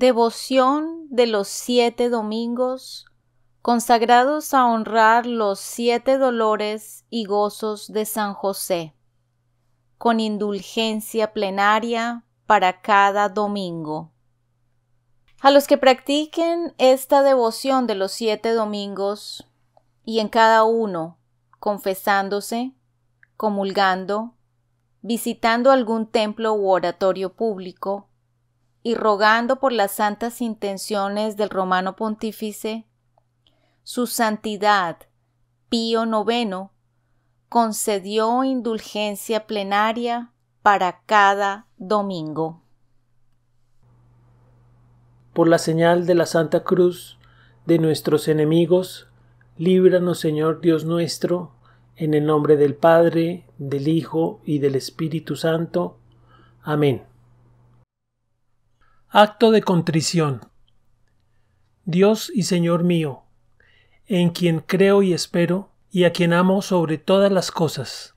Devoción de los siete domingos consagrados a honrar los siete dolores y gozos de San José, con indulgencia plenaria para cada domingo. A los que practiquen esta devoción de los siete domingos y en cada uno, confesándose, comulgando, visitando algún templo u oratorio público, y rogando por las santas intenciones del romano pontífice, su santidad Pío IX concedió indulgencia plenaria para cada domingo. Por la señal de la Santa Cruz de nuestros enemigos, líbranos Señor Dios nuestro, en el nombre del Padre, del Hijo y del Espíritu Santo. Amén. Acto de contrición. Dios y Señor mío, en quien creo y espero, y a quien amo sobre todas las cosas.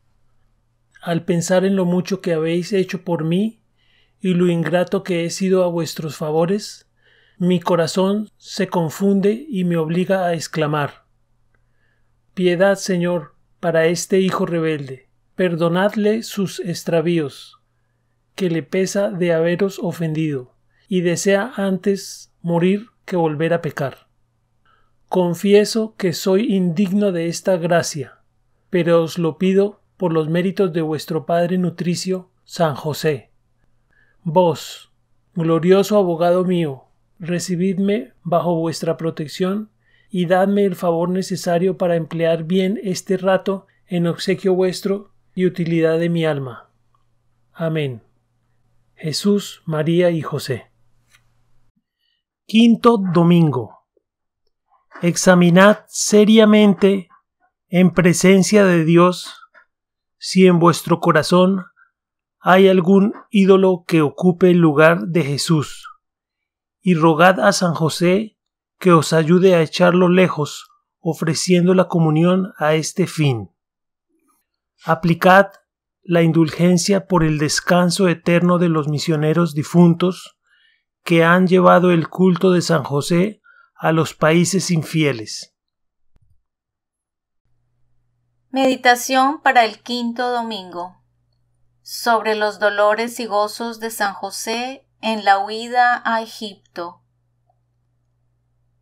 Al pensar en lo mucho que habéis hecho por mí, y lo ingrato que he sido a vuestros favores, mi corazón se confunde y me obliga a exclamar Piedad, Señor, para este hijo rebelde, perdonadle sus extravíos, que le pesa de haberos ofendido y desea antes morir que volver a pecar. Confieso que soy indigno de esta gracia, pero os lo pido por los méritos de vuestro Padre Nutricio, San José. Vos, glorioso abogado mío, recibidme bajo vuestra protección y dadme el favor necesario para emplear bien este rato en obsequio vuestro y utilidad de mi alma. Amén. Jesús, María y José. Quinto domingo. Examinad seriamente en presencia de Dios si en vuestro corazón hay algún ídolo que ocupe el lugar de Jesús, y rogad a San José que os ayude a echarlo lejos, ofreciendo la comunión a este fin. Aplicad la indulgencia por el descanso eterno de los misioneros difuntos, que han llevado el culto de San José a los países infieles. Meditación para el quinto domingo sobre los dolores y gozos de San José en la huida a Egipto.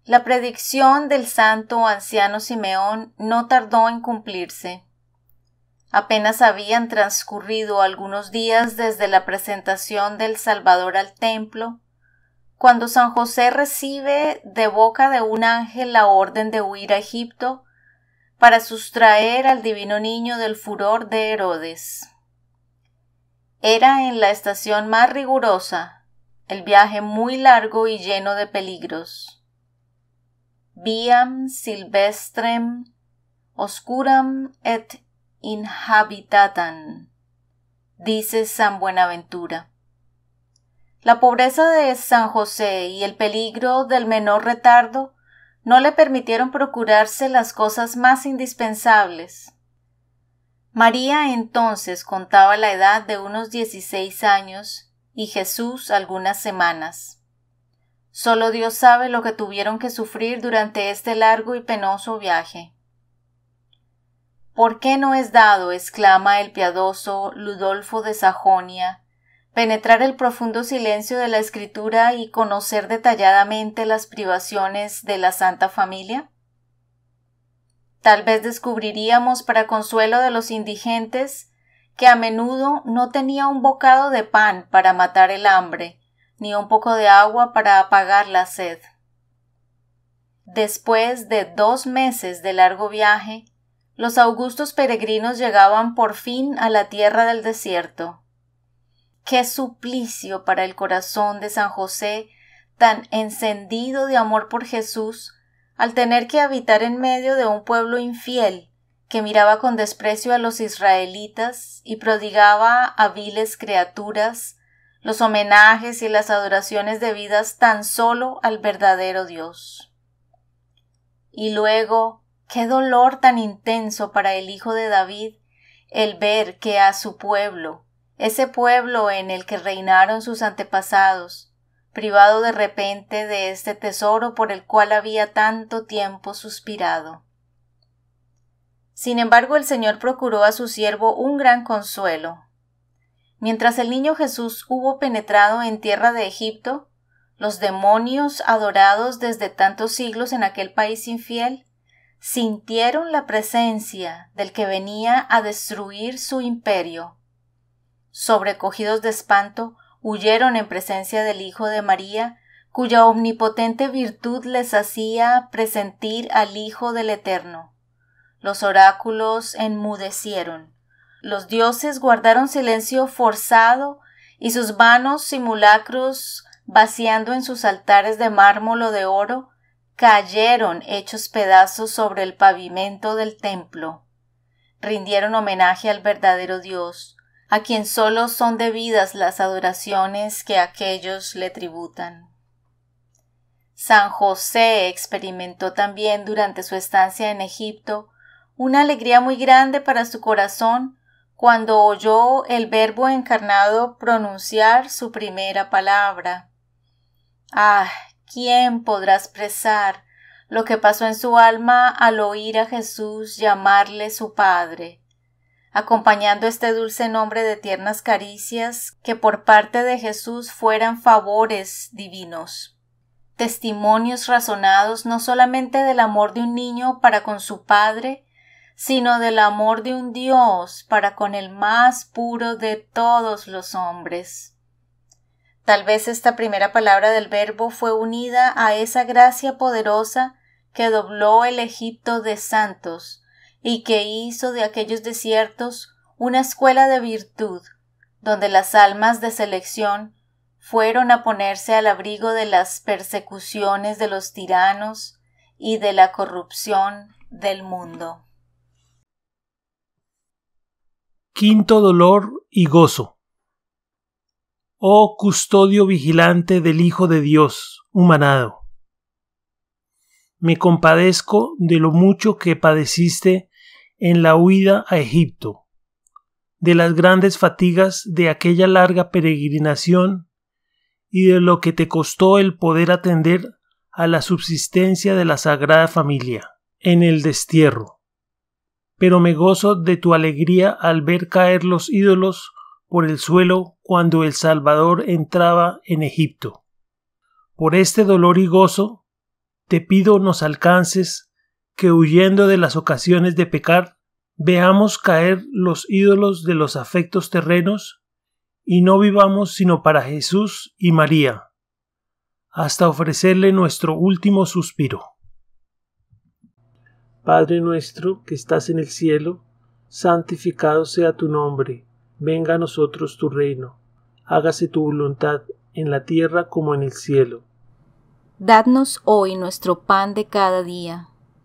La predicción del santo anciano Simeón no tardó en cumplirse. Apenas habían transcurrido algunos días desde la presentación del Salvador al templo, cuando San José recibe de boca de un ángel la orden de huir a Egipto, para sustraer al divino niño del furor de Herodes. Era en la estación más rigurosa, el viaje muy largo y lleno de peligros. Viam silvestrem oscuram et inhabitatam, dice San Buenaventura. La pobreza de San José y el peligro del menor retardo no le permitieron procurarse las cosas más indispensables. María entonces contaba la edad de unos dieciséis años y Jesús algunas semanas. Solo Dios sabe lo que tuvieron que sufrir durante este largo y penoso viaje. ¿Por qué no es dado, exclama el piadoso Ludolfo de Sajonia, penetrar el profundo silencio de la escritura y conocer detalladamente las privaciones de la Santa Familia? Tal vez descubriríamos para consuelo de los indigentes que a menudo no tenía un bocado de pan para matar el hambre, ni un poco de agua para apagar la sed. Después de dos meses de largo viaje, los augustos peregrinos llegaban por fin a la tierra del desierto, Qué suplicio para el corazón de San José, tan encendido de amor por Jesús, al tener que habitar en medio de un pueblo infiel que miraba con desprecio a los israelitas y prodigaba a viles criaturas los homenajes y las adoraciones debidas tan solo al verdadero Dios. Y luego, qué dolor tan intenso para el Hijo de David el ver que a su pueblo, ese pueblo en el que reinaron sus antepasados, privado de repente de este tesoro por el cual había tanto tiempo suspirado. Sin embargo, el Señor procuró a su siervo un gran consuelo. Mientras el niño Jesús hubo penetrado en tierra de Egipto, los demonios adorados desde tantos siglos en aquel país infiel sintieron la presencia del que venía a destruir su imperio sobrecogidos de espanto, huyeron en presencia del Hijo de María, cuya omnipotente virtud les hacía presentir al Hijo del Eterno. Los oráculos enmudecieron. Los dioses guardaron silencio forzado y sus vanos simulacros, vaciando en sus altares de mármol o de oro, cayeron hechos pedazos sobre el pavimento del templo. Rindieron homenaje al verdadero Dios, a quien solo son debidas las adoraciones que aquellos le tributan. San José experimentó también durante su estancia en Egipto una alegría muy grande para su corazón cuando oyó el Verbo encarnado pronunciar su primera palabra. Ah, ¿quién podrá expresar lo que pasó en su alma al oír a Jesús llamarle su Padre? acompañando este dulce nombre de tiernas caricias que por parte de Jesús fueran favores divinos, testimonios razonados no solamente del amor de un niño para con su padre, sino del amor de un Dios para con el más puro de todos los hombres. Tal vez esta primera palabra del verbo fue unida a esa gracia poderosa que dobló el Egipto de santos, y que hizo de aquellos desiertos una escuela de virtud, donde las almas de selección fueron a ponerse al abrigo de las persecuciones de los tiranos y de la corrupción del mundo. Quinto dolor y gozo. Oh custodio vigilante del Hijo de Dios, humanado. Me compadezco de lo mucho que padeciste en la huida a Egipto, de las grandes fatigas de aquella larga peregrinación y de lo que te costó el poder atender a la subsistencia de la Sagrada Familia en el destierro. Pero me gozo de tu alegría al ver caer los ídolos por el suelo cuando el Salvador entraba en Egipto. Por este dolor y gozo, te pido nos alcances que huyendo de las ocasiones de pecar, veamos caer los ídolos de los afectos terrenos y no vivamos sino para Jesús y María, hasta ofrecerle nuestro último suspiro. Padre nuestro que estás en el cielo, santificado sea tu nombre, venga a nosotros tu reino, hágase tu voluntad en la tierra como en el cielo. Dadnos hoy nuestro pan de cada día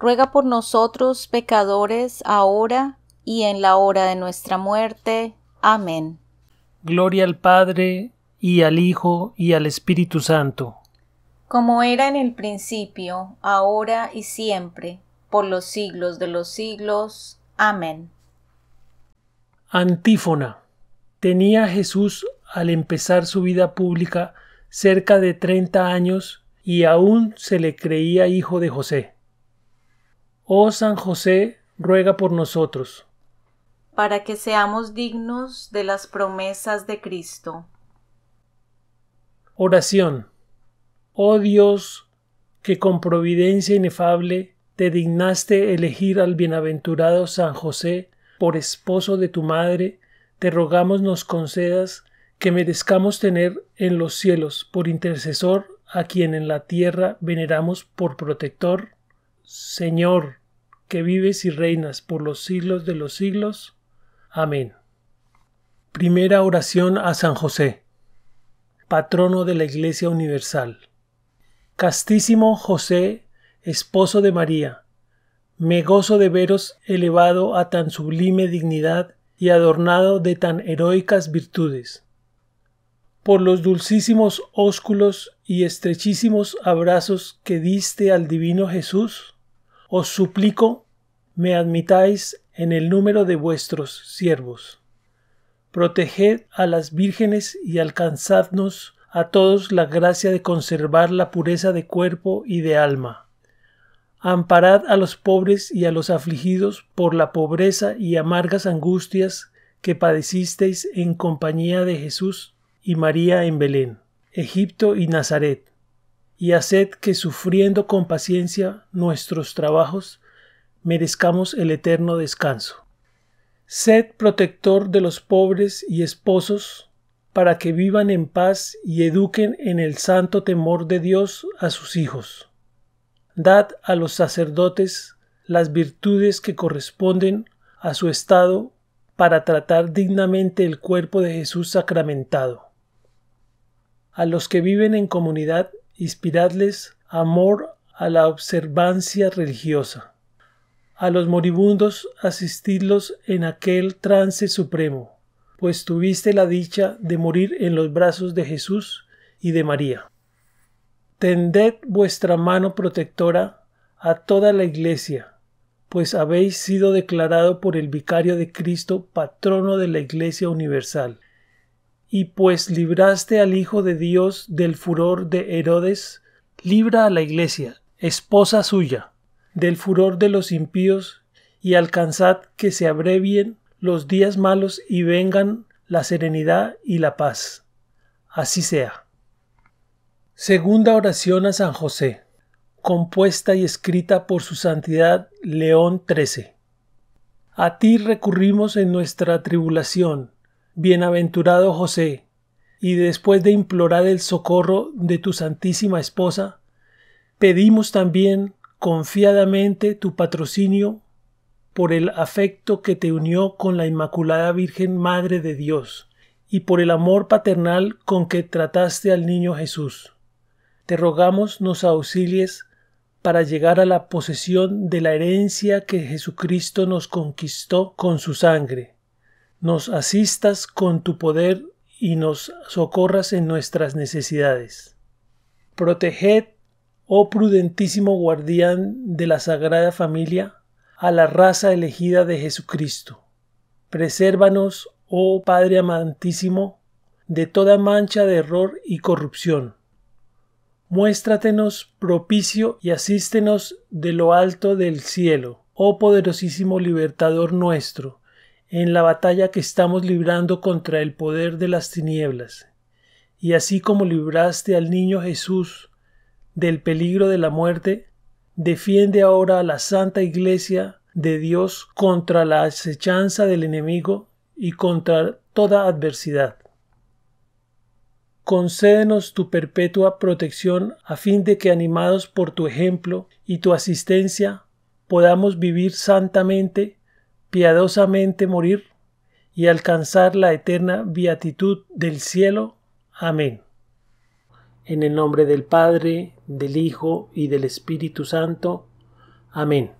ruega por nosotros pecadores, ahora y en la hora de nuestra muerte. Amén. Gloria al Padre, y al Hijo, y al Espíritu Santo. Como era en el principio, ahora y siempre, por los siglos de los siglos. Amén. Antífona. Tenía Jesús, al empezar su vida pública, cerca de treinta años, y aún se le creía hijo de José. Oh San José, ruega por nosotros. Para que seamos dignos de las promesas de Cristo. Oración. Oh Dios, que con providencia inefable te dignaste elegir al bienaventurado San José por esposo de tu madre, te rogamos nos concedas que merezcamos tener en los cielos por intercesor a quien en la tierra veneramos por protector, Señor, que vives y reinas por los siglos de los siglos. Amén. Primera oración a San José, patrono de la Iglesia Universal. Castísimo José, esposo de María, me gozo de veros elevado a tan sublime dignidad y adornado de tan heroicas virtudes. Por los dulcísimos ósculos y estrechísimos abrazos que diste al divino Jesús, os suplico me admitáis en el número de vuestros siervos. Proteged a las vírgenes y alcanzadnos a todos la gracia de conservar la pureza de cuerpo y de alma. Amparad a los pobres y a los afligidos por la pobreza y amargas angustias que padecisteis en compañía de Jesús y María en Belén, Egipto y Nazaret y haced que sufriendo con paciencia nuestros trabajos, merezcamos el eterno descanso. Sed protector de los pobres y esposos, para que vivan en paz y eduquen en el santo temor de Dios a sus hijos. Dad a los sacerdotes las virtudes que corresponden a su estado para tratar dignamente el cuerpo de Jesús sacramentado. A los que viven en comunidad, inspiradles amor a la observancia religiosa. A los moribundos asistidlos en aquel trance supremo, pues tuviste la dicha de morir en los brazos de Jesús y de María. Tended vuestra mano protectora a toda la Iglesia, pues habéis sido declarado por el Vicario de Cristo patrono de la Iglesia Universal y pues libraste al Hijo de Dios del furor de Herodes, libra a la iglesia, esposa suya, del furor de los impíos, y alcanzad que se abrevien los días malos y vengan la serenidad y la paz. Así sea. Segunda oración a San José, compuesta y escrita por su santidad León XIII. A ti recurrimos en nuestra tribulación Bienaventurado José, y después de implorar el socorro de tu Santísima Esposa, pedimos también confiadamente tu patrocinio por el afecto que te unió con la Inmaculada Virgen Madre de Dios y por el amor paternal con que trataste al niño Jesús. Te rogamos nos auxilies para llegar a la posesión de la herencia que Jesucristo nos conquistó con su sangre nos asistas con tu poder y nos socorras en nuestras necesidades. Proteged, oh prudentísimo guardián de la Sagrada Familia, a la raza elegida de Jesucristo. Presérvanos, oh Padre amantísimo, de toda mancha de error y corrupción. Muéstratenos propicio y asístenos de lo alto del cielo, oh poderosísimo libertador nuestro en la batalla que estamos librando contra el poder de las tinieblas. Y así como libraste al niño Jesús del peligro de la muerte, defiende ahora a la Santa Iglesia de Dios contra la acechanza del enemigo y contra toda adversidad. Concédenos tu perpetua protección a fin de que animados por tu ejemplo y tu asistencia podamos vivir santamente piadosamente morir y alcanzar la eterna beatitud del cielo. Amén. En el nombre del Padre, del Hijo y del Espíritu Santo. Amén.